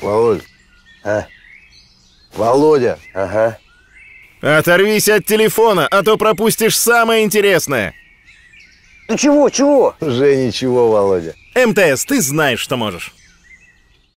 Володь. А? Володя. Ага. Оторвись от телефона, а то пропустишь самое интересное. Ну чего, чего? Уже ничего, Володя. МТС, ты знаешь, что можешь.